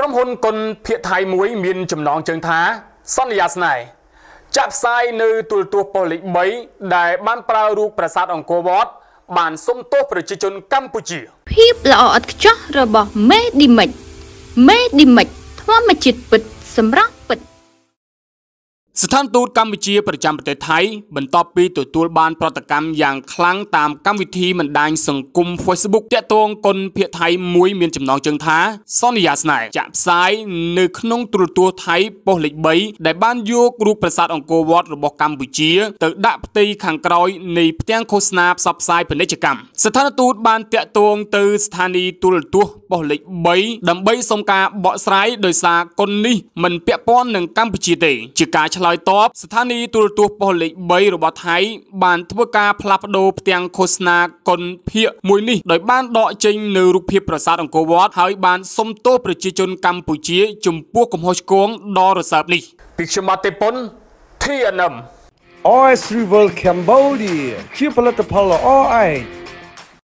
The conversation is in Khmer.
ក្រុមហ៊ុនគុណភៀកថៃមួយមានចំណងជើងថាសន្យាស្នេហ៍ចាក់ផ្សាយនៅទូរទស្សន៍ប៉ុស្តិ៍លេខ3ដែល បានប្រើរូបប្រាសាទអង្គរវត្តបានសុំទោសប្រជាជនកម្ពុជាភាពល្អឥតខ្ចោះរបស់មេឌីមិចមេឌីមិចធម្មជាតិពិតសម្រាប់ស្ថានទូតកម្ពុជាប្រចាំប្រទេសថៃបន្ទាប់ពីទទួលបានប្រតិកម្មយ៉ាងខ្លាំងតាមកម្មវិធីបណ្ដាញសង្គម Facebook តាក់ទងគុនភាគថៃមួយមានចំណងជើងថាសន្យាស្នេហ៍ចាក់ផ្សាយនៅក្នុងទូរទស្សន៍ថៃប៉ុស្តិ៍លេខ3ដែលបានយករូបប្រាសាទអង្គរវត្តរបស់កម្ពុជាទៅដាក់ផ្ទៃខាងក្រោយនៃផ្ទាំងឃោសនាផ្សព្វផ្សាយពាណិជ្ជកម្មស្ថានទូតបានតាក់ទងទៅស្ថានីយទូរទស្សន៍ប៉ុស្តិ៍លេខ3ដើម្បីសុំការបកស្រាយដោយសារគុននេះមិនពាក់ព័ន្ធនឹងកម្ពុជាទេជាការឆ្លើយយតបស្ថានីយ៍ទូរទស្សន៍ប៉ុស្តិ៍លេខ3របស់ថៃបានធ្វើការផ្លាស់ប្ដូរផ្ទាំងឃោសនាគុណភាគមួយនេះដោយបានដកចេញ នៅរូបភាពប្រាសាទអង្គរវត្តហើយបានសុំទោសប្រជាជនកម្ពុជាចំពោះកំហុសឆ្គងដ៏រសើបនេះពីខ្ញុំបាទទេពុន TNM OS Rival Cambodia ជាផលិតផលល្អឯង